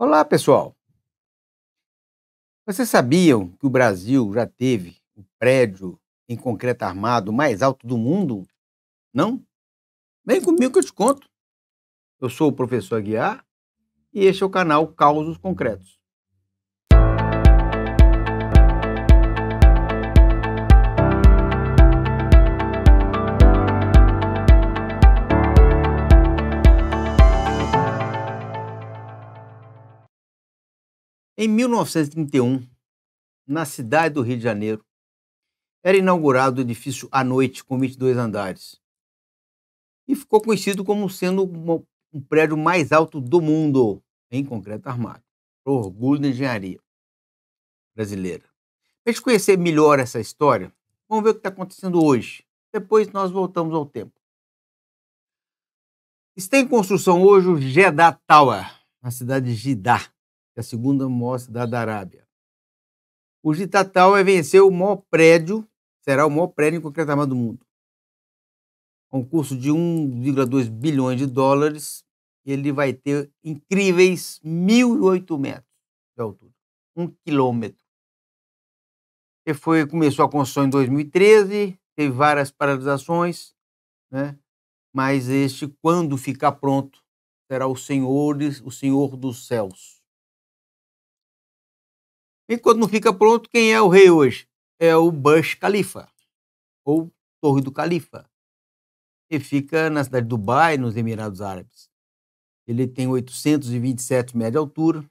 Olá, pessoal! Vocês sabiam que o Brasil já teve o prédio em concreto armado mais alto do mundo? Não? Vem comigo que eu te conto. Eu sou o professor Aguiar e este é o canal Causos Concretos. Em 1931, na cidade do Rio de Janeiro, era inaugurado o edifício à noite, com 22 andares. E ficou conhecido como sendo um prédio mais alto do mundo, em concreto armado. Orgulho da engenharia brasileira. Para gente conhecer melhor essa história, vamos ver o que está acontecendo hoje. Depois nós voltamos ao tempo. Está em construção hoje o Jeddah Tower, na cidade de Jeddah, a segunda maior cidade da Arábia. O Gitatal é vencer o maior prédio, será o maior prédio em qualquer tamanho do mundo. Um curso de 1,2 bilhões de dólares, ele vai ter incríveis 1.008 metros de altura, um quilômetro. Ele foi, começou a construção em 2013, teve várias paralisações, né? mas este, quando ficar pronto, será o Senhor, o Senhor dos Céus. Enquanto não fica pronto, quem é o rei hoje? É o Bush Khalifa, ou Torre do Califa, que fica na cidade de Dubai, nos Emirados Árabes. Ele tem 827 metros de altura,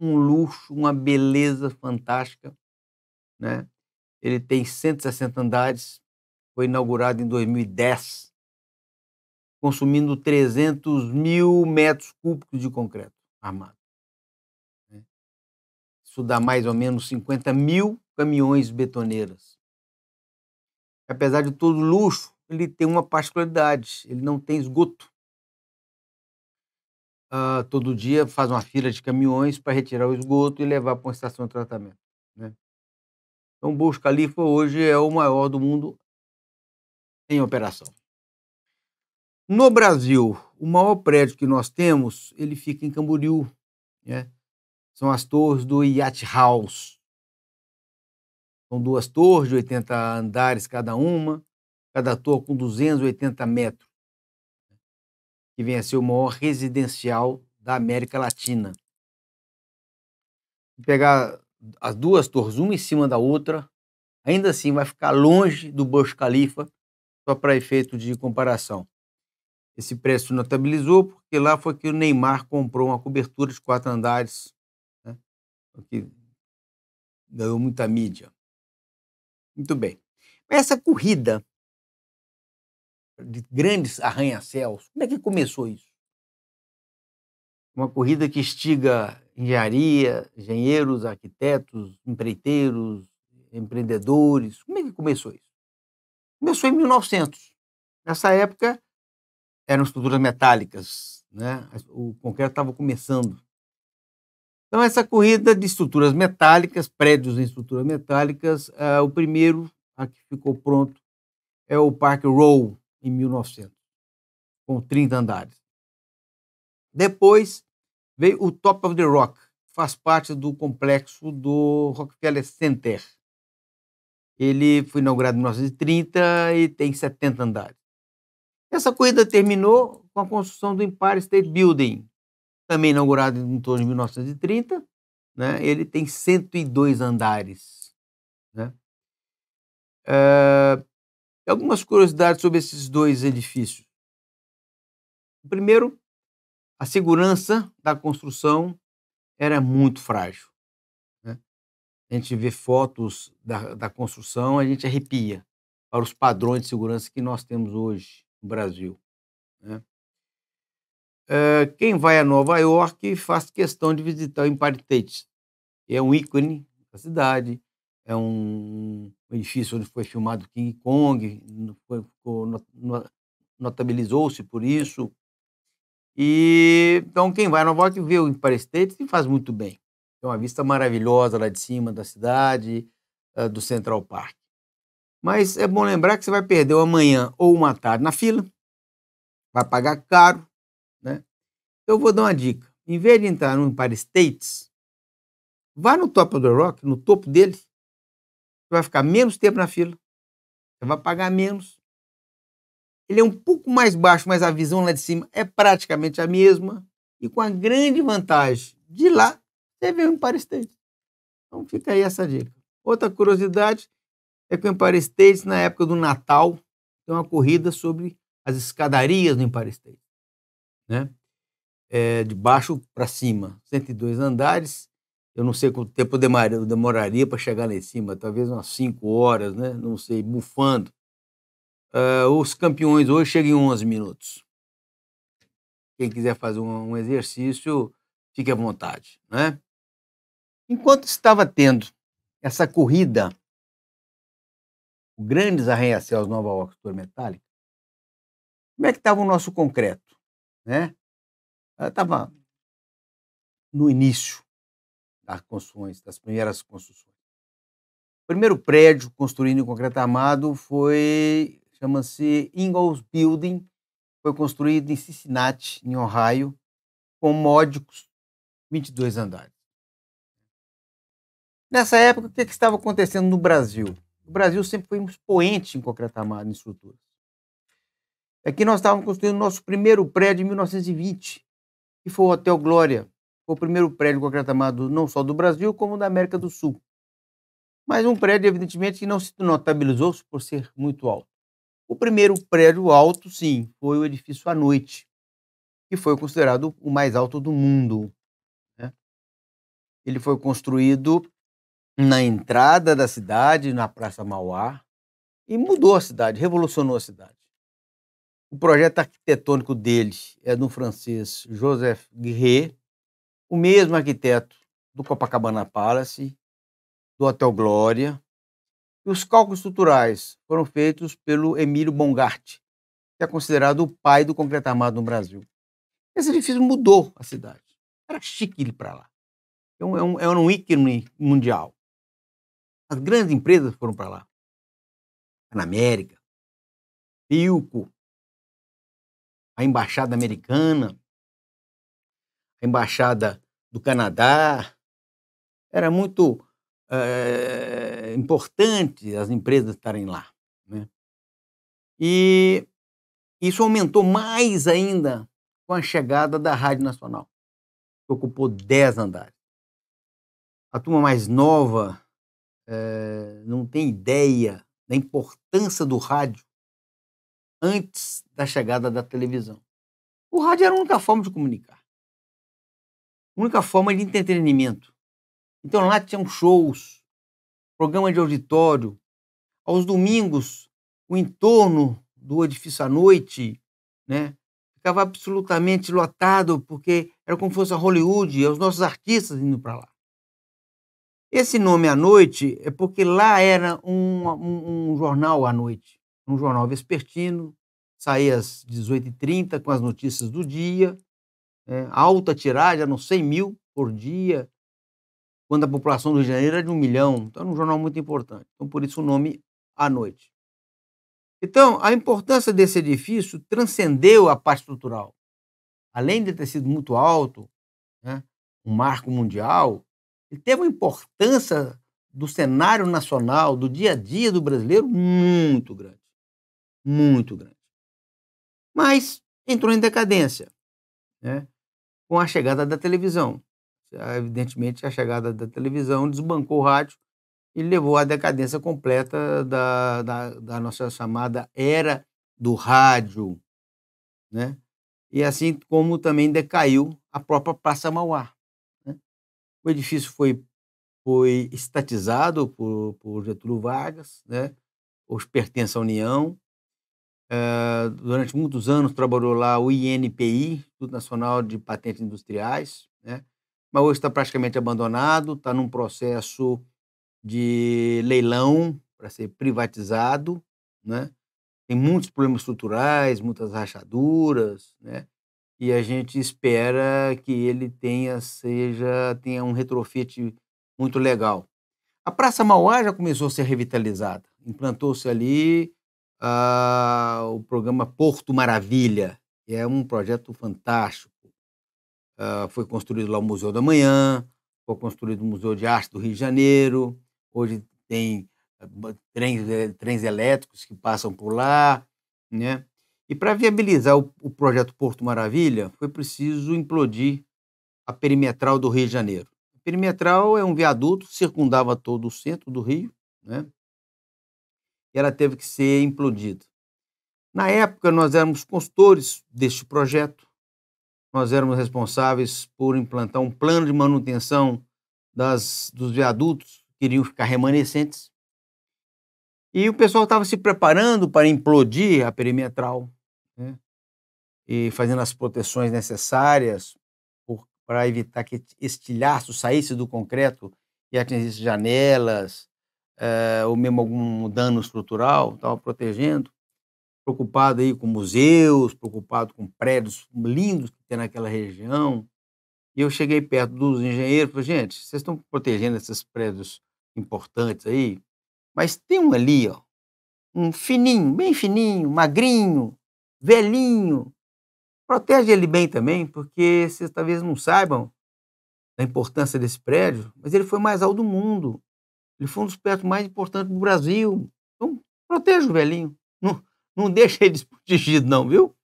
um luxo, uma beleza fantástica. Né? Ele tem 160 andares, foi inaugurado em 2010, consumindo 300 mil metros cúbicos de concreto armado. Isso dá mais ou menos 50 mil caminhões betoneiras. Apesar de todo o luxo, ele tem uma particularidade: ele não tem esgoto. Uh, todo dia faz uma fila de caminhões para retirar o esgoto e levar para uma estação de tratamento. Né? Então, o Burj Khalifa hoje é o maior do mundo em operação. No Brasil, o maior prédio que nós temos, ele fica em Camboriú, né? são as torres do Yacht House. São duas torres de 80 andares cada uma, cada torre com 280 metros, né, que vem a ser o maior residencial da América Latina. Vou pegar as duas torres, uma em cima da outra, ainda assim vai ficar longe do Burj Khalifa, só para efeito de comparação. Esse preço notabilizou porque lá foi que o Neymar comprou uma cobertura de quatro andares que ganhou muita mídia. Muito bem. Essa corrida de grandes arranha-céus, como é que começou isso? Uma corrida que estiga engenharia, engenheiros, arquitetos, empreiteiros, empreendedores. Como é que começou isso? Começou em 1900. Nessa época, eram estruturas metálicas. Né? O concreto estava começando. Então, essa corrida de estruturas metálicas, prédios em estruturas metálicas, uh, o primeiro a que ficou pronto é o Parque Row, em 1900, com 30 andares. Depois veio o Top of the Rock, que faz parte do complexo do Rockefeller Center. Ele foi inaugurado em 1930 e tem 70 andares. Essa corrida terminou com a construção do Empire State Building, também inaugurado em torno de 1930, né? ele tem 102 andares. Né? Eh, algumas curiosidades sobre esses dois edifícios. Primeiro, a segurança da construção era muito frágil. Né? A gente vê fotos da, da construção, a gente arrepia para os padrões de segurança que nós temos hoje no Brasil. Né? Eh, quem vai a Nova York faz questão de visitar o Empire State. É um ícone da cidade, é um edifício onde foi filmado King Kong, notabilizou-se por isso. E então quem vai a Nova York vê o Empire State e faz muito bem. É uma vista maravilhosa lá de cima da cidade, eh, do Central Park. Mas é bom lembrar que você vai perder uma manhã ou uma tarde na fila, vai pagar caro, né? Eu vou dar uma dica. Em vez de entrar no Empire States, vá no Top of the Rock, no topo dele. Você vai ficar menos tempo na fila. Você vai pagar menos. Ele é um pouco mais baixo, mas a visão lá de cima é praticamente a mesma. E com a grande vantagem de lá, você vê o Empire State. Então fica aí essa dica. Outra curiosidade é que o Empire State, na época do Natal, tem uma corrida sobre as escadarias do Empire State né? É, de baixo para cima, 102 andares. Eu não sei quanto tempo eu demoraria para chegar lá em cima, talvez umas 5 horas, né? Não sei, bufando. Uh, os campeões hoje chegam em 11 minutos. Quem quiser fazer um, um exercício, fique à vontade, né? Enquanto estava tendo essa corrida, grandes arranha-céus Nova York, Metallica, como é que estava o nosso concreto? né? Ela estava no início das construções, das primeiras construções. O primeiro prédio construído em concreto armado foi, chama-se Ingalls Building, foi construído em Cincinnati, em Ohio, com módicos 22 andares. Nessa época, o que, é que estava acontecendo no Brasil? O Brasil sempre foi um expoente em concreto armado em estruturas é que nós estávamos construindo o nosso primeiro prédio em 1920, que foi o Hotel Glória. Foi o primeiro prédio concretado não só do Brasil, como da América do Sul. Mas um prédio, evidentemente, que não se notabilizou por ser muito alto. O primeiro prédio alto, sim, foi o edifício à noite, que foi considerado o mais alto do mundo. Né? Ele foi construído na entrada da cidade, na Praça Mauá, e mudou a cidade, revolucionou a cidade. O projeto arquitetônico deles é do francês Joseph Guerre, o mesmo arquiteto do Copacabana Palace, do Hotel Glória. E os cálculos estruturais foram feitos pelo Emílio Bongart, que é considerado o pai do concreto armado no Brasil. Esse edifício mudou a cidade. Era chique ir para lá. É, é um, é, um, ícone mundial. As grandes empresas foram para lá. América, Pilco, a embaixada americana, a embaixada do Canadá. Era muito é, importante as empresas estarem lá. Né? E isso aumentou mais ainda com a chegada da Rádio Nacional, que ocupou 10 andares. A turma mais nova é, não tem ideia da importância do rádio antes da chegada da televisão. O rádio era a única forma de comunicar. A única forma de entretenimento. Então lá tinham shows, programa de auditório. Aos domingos, o entorno do edifício à noite, né? Ficava absolutamente lotado, porque era como se fosse a Hollywood, e os nossos artistas indo para lá. Esse nome à noite é porque lá era um, um, um jornal à noite num jornal vespertino, saía às 18h30 com as notícias do dia, né? alta tiragem, eram 100 mil por dia, quando a população do Rio de Janeiro era de um milhão. Então era um jornal muito importante. Então por isso o nome À Noite. Então, a importância desse edifício transcendeu a parte estrutural. Além de ter sido muito alto, né, um marco mundial, ele teve uma importância do cenário nacional, do dia a dia do brasileiro muito grande muito grande. Mas entrou em decadência, né? com a chegada da televisão. Evidentemente, a chegada da televisão desbancou o rádio e levou à decadência completa da, da, da nossa chamada era do rádio. Né? E assim como também decaiu a própria Praça Mauá. Né? O edifício foi, foi estatizado por, por Getúlio Vargas, né? hoje pertence à União, eh, durante muitos anos trabalhou lá o INPI, Instituto Nacional de Patentes Industriais, né? mas hoje está praticamente abandonado, está num processo de leilão para ser privatizado, né? tem muitos problemas estruturais, muitas rachaduras, né? e a gente espera que ele tenha seja tenha um retrofit muito legal. A Praça Mauá já começou a ser revitalizada, implantou-se ali uh, o programa Porto Maravilha, que é um projeto fantástico. Uh, foi construído lá o Museu da Manhã, foi construído o Museu de Arte do Rio de Janeiro, hoje tem ah, trens, é, trens elétricos que passam por lá, né? E para viabilizar o, o projeto Porto Maravilha, foi preciso implodir a perimetral do Rio de Janeiro. A perimetral é um viaduto, circundava todo o centro do Rio, né? e ela teve que ser implodida. Na época, nós éramos consultores deste projeto, nós éramos responsáveis por implantar um plano de manutenção das, dos viadutos que iriam ficar remanescentes. E o pessoal estava se preparando para implodir a perimetral, né? e fazendo as proteções necessárias para evitar que estilhaço saísse do concreto e atingisse janelas, é, ou mesmo algum dano estrutural, estava protegendo, preocupado aí com museus, preocupado com prédios lindos que tem naquela região. E eu cheguei perto dos engenheiros, falei, gente, vocês estão protegendo esses prédios importantes aí, mas tem um ali, ó, um fininho, bem fininho, magrinho, velhinho. Protege ele bem também, porque vocês talvez não saibam da importância desse prédio, mas ele foi mais alto do mundo. Ele foi um dos perto mais importantes do Brasil. Então, proteja o velhinho. Não, não deixa ele desprotegido, não, viu?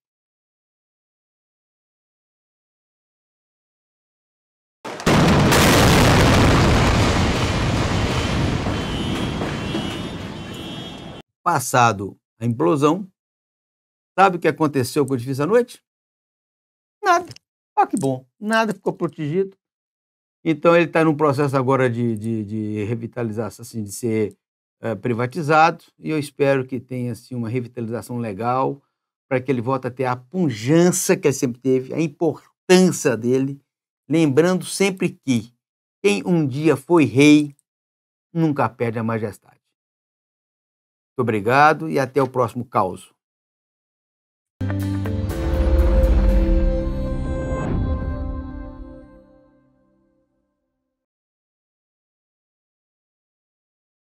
Passado a implosão, sabe o que aconteceu com o edifício à noite? Nada. Olha que bom. Nada ficou protegido. Então ele está num processo agora de, de, de, revitalização, assim, de ser eh, privatizado, e eu espero que tenha assim, uma revitalização legal para que ele volte a ter a pujança que ele sempre teve, a importância dele, lembrando sempre que quem um dia foi rei nunca perde a majestade. Muito obrigado e até o próximo caos.